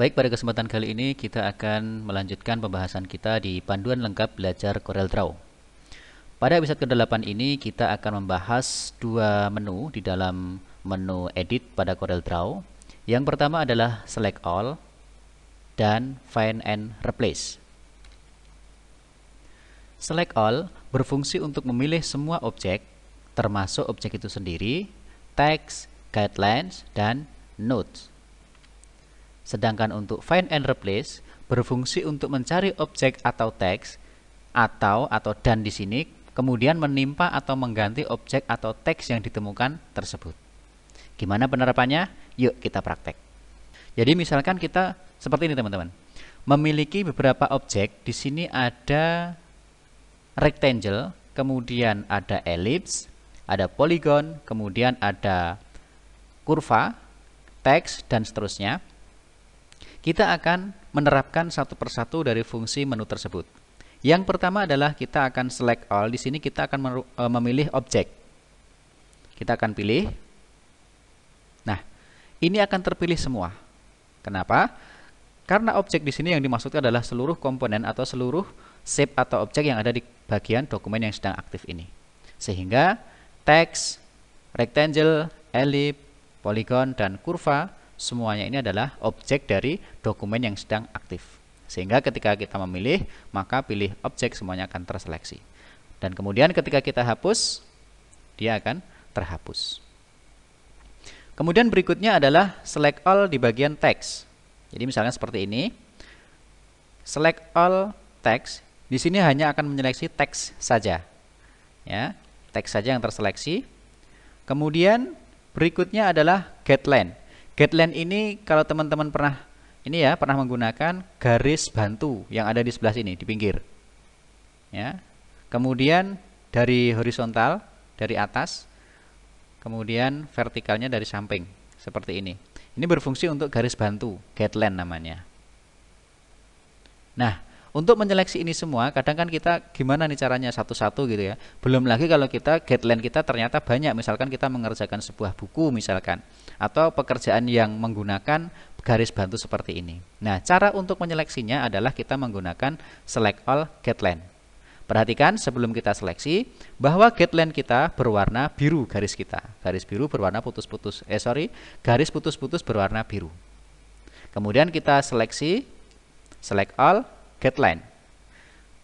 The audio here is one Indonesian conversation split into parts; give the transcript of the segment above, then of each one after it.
Baik, pada kesempatan kali ini kita akan melanjutkan pembahasan kita di panduan lengkap belajar Corel Draw. Pada episode ke-8 ini kita akan membahas dua menu di dalam menu edit pada Corel Draw. Yang pertama adalah select all dan find and replace. Select all berfungsi untuk memilih semua objek termasuk objek itu sendiri, text, guidelines, dan notes. Sedangkan untuk find and replace berfungsi untuk mencari objek atau teks atau atau dan di sini kemudian menimpa atau mengganti objek atau teks yang ditemukan tersebut. Gimana penerapannya? Yuk kita praktek. Jadi misalkan kita seperti ini teman-teman. Memiliki beberapa objek, di sini ada rectangle, kemudian ada ellipse, ada polygon, kemudian ada kurva, teks dan seterusnya. Kita akan menerapkan satu persatu dari fungsi menu tersebut. Yang pertama adalah kita akan select all. Di sini kita akan e, memilih objek. Kita akan pilih. Nah, ini akan terpilih semua. Kenapa? Karena objek di sini yang dimaksudkan adalah seluruh komponen atau seluruh shape atau objek yang ada di bagian dokumen yang sedang aktif ini. Sehingga teks, rectangle, ellipse, polygon, dan kurva semuanya ini adalah objek dari dokumen yang sedang aktif. Sehingga ketika kita memilih, maka pilih objek semuanya akan terseleksi. Dan kemudian ketika kita hapus, dia akan terhapus. Kemudian berikutnya adalah select all di bagian teks. Jadi misalnya seperti ini. Select all text. Di sini hanya akan menyeleksi teks saja. Ya, teks saja yang terseleksi. Kemudian berikutnya adalah guideline Guideline ini kalau teman-teman pernah ini ya pernah menggunakan garis bantu yang ada di sebelah sini di pinggir. Ya. Kemudian dari horizontal dari atas kemudian vertikalnya dari samping seperti ini. Ini berfungsi untuk garis bantu, guideline namanya. Nah, untuk menyeleksi ini semua, kadang kan kita gimana nih caranya satu-satu gitu ya. Belum lagi kalau kita guideline kita ternyata banyak, misalkan kita mengerjakan sebuah buku misalkan, atau pekerjaan yang menggunakan garis bantu seperti ini. Nah, cara untuk menyeleksinya adalah kita menggunakan select all guideline. Perhatikan sebelum kita seleksi bahwa guideline kita berwarna biru garis kita. Garis biru berwarna putus-putus. Eh sorry, garis putus-putus berwarna biru. Kemudian kita seleksi, select all, Guideline,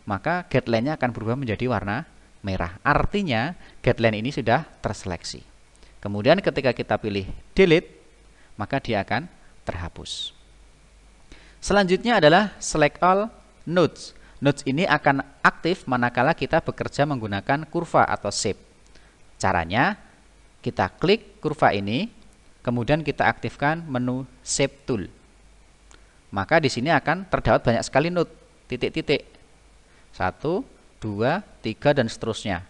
Maka guideline nya akan berubah menjadi warna merah. Artinya Guideline ini sudah terseleksi. Kemudian ketika kita pilih delete, maka dia akan terhapus. Selanjutnya adalah select all nodes. Nodes ini akan aktif manakala kita bekerja menggunakan kurva atau shape. Caranya kita klik kurva ini, kemudian kita aktifkan menu shape tool. Maka di sini akan terdapat banyak sekali node titik-titik. Satu, dua, tiga, dan seterusnya.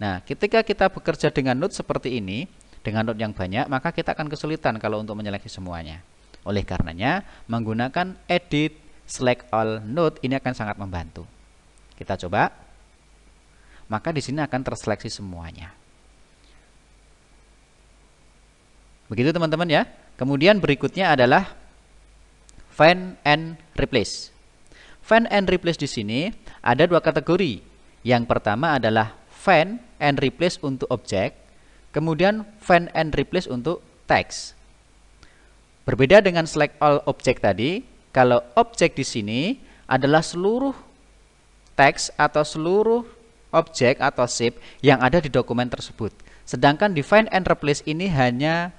Nah, ketika kita bekerja dengan node seperti ini, dengan node yang banyak, maka kita akan kesulitan kalau untuk menyeleksi semuanya. Oleh karenanya, menggunakan edit select all node ini akan sangat membantu. Kita coba. Maka di sini akan terseleksi semuanya. Begitu teman-teman ya. Kemudian berikutnya adalah find and replace. Fan and replace di sini ada dua kategori. Yang pertama adalah fan and replace untuk objek, kemudian fan and replace untuk teks. Berbeda dengan select all Object tadi, kalau objek di sini adalah seluruh teks atau seluruh objek atau shape yang ada di dokumen tersebut. Sedangkan di find and replace ini hanya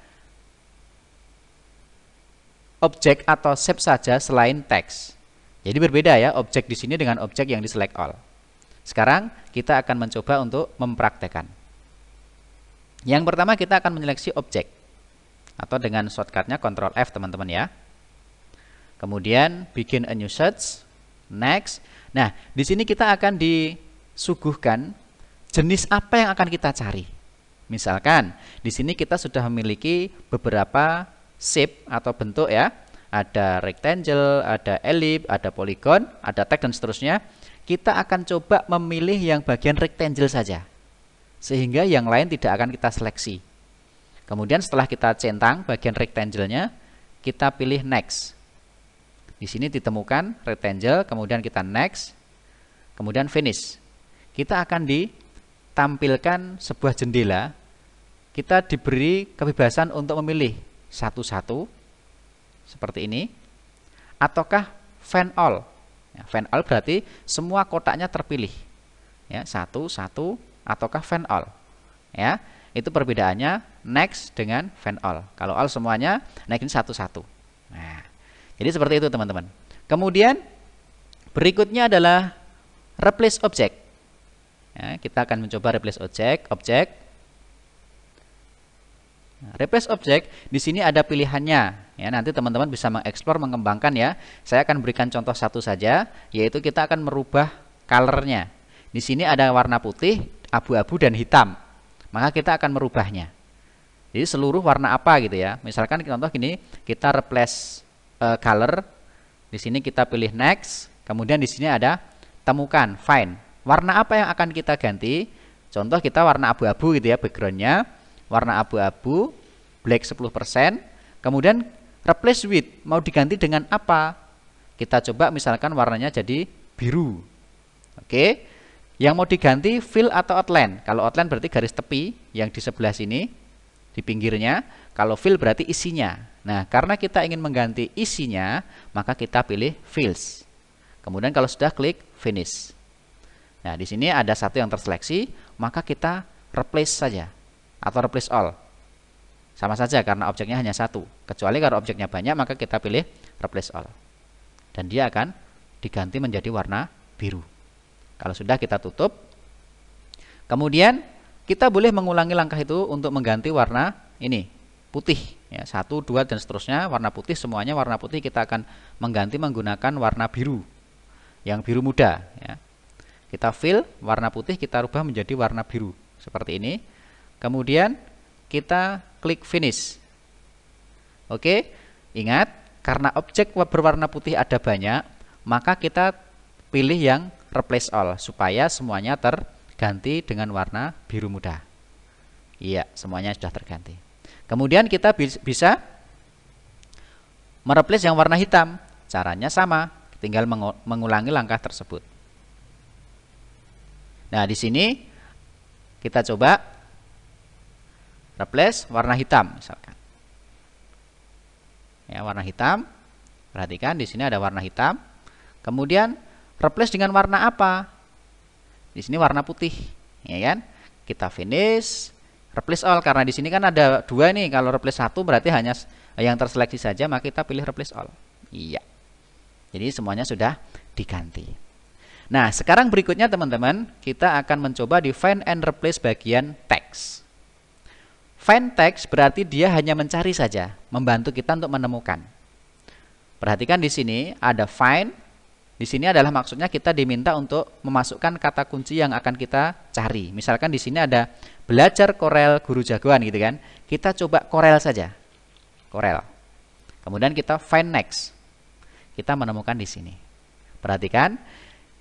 objek atau shape saja selain teks. Jadi berbeda ya objek di sini dengan objek yang di select all. Sekarang kita akan mencoba untuk mempraktekkan. Yang pertama kita akan menyeleksi objek atau dengan shortcutnya Ctrl F teman-teman ya. Kemudian begin a new search, next. Nah, di sini kita akan disuguhkan jenis apa yang akan kita cari. Misalkan di sini kita sudah memiliki beberapa shape atau bentuk ya ada rectangle, ada elip, ada polygon, ada tag dan seterusnya. Kita akan coba memilih yang bagian rectangle saja. Sehingga yang lain tidak akan kita seleksi. Kemudian setelah kita centang bagian rectangle-nya, kita pilih next. Di sini ditemukan rectangle, kemudian kita next, kemudian finish. Kita akan ditampilkan sebuah jendela kita diberi kebebasan untuk memilih satu-satu seperti ini ataukah fan all ya, fan all berarti semua kotaknya terpilih ya satu satu ataukah fan all ya itu perbedaannya next dengan fan all kalau all semuanya naikin satu satu nah jadi seperti itu teman-teman kemudian berikutnya adalah replace object ya, kita akan mencoba replace object object nah, Replace object di sini ada pilihannya Ya, nanti teman-teman bisa mengeksplor, mengembangkan ya. Saya akan berikan contoh satu saja, yaitu kita akan merubah colornya. Di sini ada warna putih, abu-abu dan hitam. Maka kita akan merubahnya. Jadi seluruh warna apa gitu ya. Misalkan contoh gini, kita replace uh, color. Di sini kita pilih next, kemudian di sini ada temukan, find. Warna apa yang akan kita ganti? Contoh kita warna abu-abu gitu ya backgroundnya. Warna abu-abu, black 10%. Kemudian replace with mau diganti dengan apa kita coba misalkan warnanya jadi biru oke yang mau diganti fill atau outline kalau outline berarti garis tepi yang di sebelah sini di pinggirnya kalau fill berarti isinya nah karena kita ingin mengganti isinya maka kita pilih fills kemudian kalau sudah klik finish nah di sini ada satu yang terseleksi maka kita replace saja atau replace all sama saja karena objeknya hanya satu. Kecuali kalau objeknya banyak maka kita pilih replace all. Dan dia akan diganti menjadi warna biru. Kalau sudah kita tutup. Kemudian kita boleh mengulangi langkah itu untuk mengganti warna ini putih ya satu dua dan seterusnya warna putih semuanya warna putih kita akan mengganti menggunakan warna biru yang biru muda ya kita fill warna putih kita rubah menjadi warna biru seperti ini kemudian kita klik finish. Oke, ingat karena objek berwarna putih ada banyak, maka kita pilih yang replace all supaya semuanya terganti dengan warna biru muda. Iya, semuanya sudah terganti. Kemudian kita bisa mereplace yang warna hitam. Caranya sama, tinggal mengulangi langkah tersebut. Nah, di sini kita coba replace nah, warna hitam misalkan. Ya, warna hitam. Perhatikan di sini ada warna hitam. Kemudian replace dengan warna apa? Di sini warna putih, ya kan? Kita finish, replace all karena di sini kan ada dua nih. Kalau replace satu berarti hanya yang terseleksi saja, maka kita pilih replace all. Iya. Jadi semuanya sudah diganti. Nah, sekarang berikutnya teman-teman, kita akan mencoba define and replace bagian teks. Find text berarti dia hanya mencari saja, membantu kita untuk menemukan. Perhatikan di sini ada find. Di sini adalah maksudnya kita diminta untuk memasukkan kata kunci yang akan kita cari. Misalkan di sini ada belajar korel guru jagoan gitu kan. Kita coba korel saja. korel. Kemudian kita find next. Kita menemukan di sini. Perhatikan,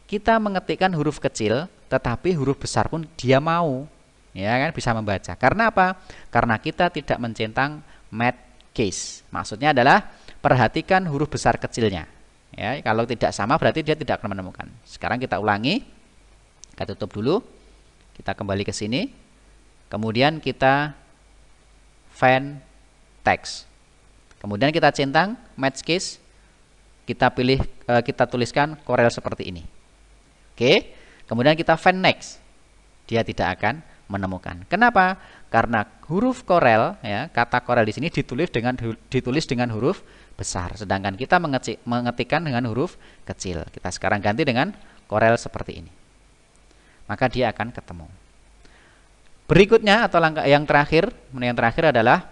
kita mengetikkan huruf kecil tetapi huruf besar pun dia mau ya kan bisa membaca karena apa karena kita tidak mencentang mat case maksudnya adalah perhatikan huruf besar kecilnya ya kalau tidak sama berarti dia tidak akan menemukan sekarang kita ulangi kita tutup dulu kita kembali ke sini kemudian kita fan text kemudian kita centang match case kita pilih eh, kita tuliskan korel seperti ini oke kemudian kita fan next dia tidak akan menemukan. Kenapa? Karena huruf korel, ya, kata korel di sini ditulis dengan ditulis dengan huruf besar, sedangkan kita mengetik, mengetikkan dengan huruf kecil. Kita sekarang ganti dengan korel seperti ini. Maka dia akan ketemu. Berikutnya atau langkah yang terakhir, yang terakhir adalah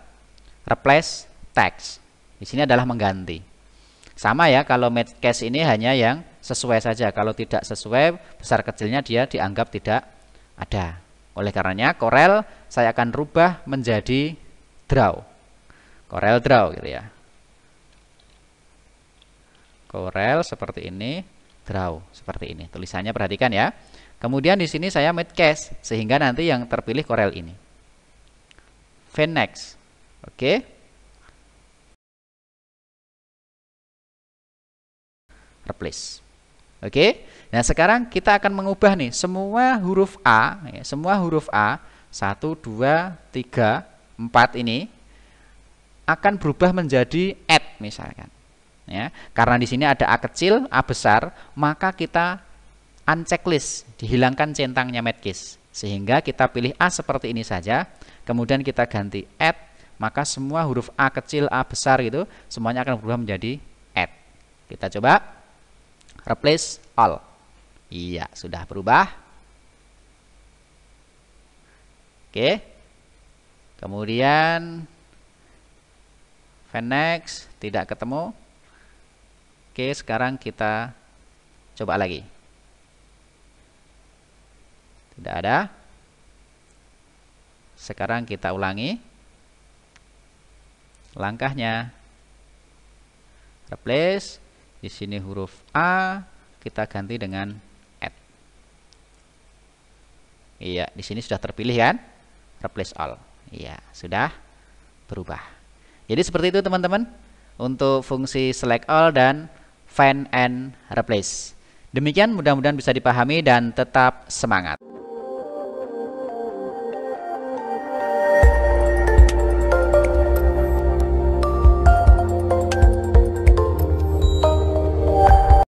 replace text. Di sini adalah mengganti. Sama ya kalau match case ini hanya yang sesuai saja. Kalau tidak sesuai, besar kecilnya dia dianggap tidak ada. Oleh karenanya Corel saya akan rubah menjadi draw. Corel draw gitu ya. Corel seperti ini, draw seperti ini. Tulisannya perhatikan ya. Kemudian di sini saya mid case sehingga nanti yang terpilih Corel ini. Fan next. Oke. Replace. Oke. Okay? Nah, sekarang kita akan mengubah nih semua huruf A, ya, semua huruf A 1 2 3 4 ini akan berubah menjadi at misalkan. Ya, karena di sini ada A kecil, A besar, maka kita unchecklist, dihilangkan centangnya medkis. Sehingga kita pilih A seperti ini saja, kemudian kita ganti at, maka semua huruf A kecil, A besar gitu, semuanya akan berubah menjadi at. Kita coba replace all iya sudah berubah oke kemudian next tidak ketemu oke sekarang kita coba lagi tidak ada sekarang kita ulangi langkahnya replace di sini huruf A kita ganti dengan at. Iya, di sini sudah terpilih kan? Replace all. Iya, sudah berubah. Jadi seperti itu teman-teman untuk fungsi select all dan find and replace. Demikian mudah-mudahan bisa dipahami dan tetap semangat.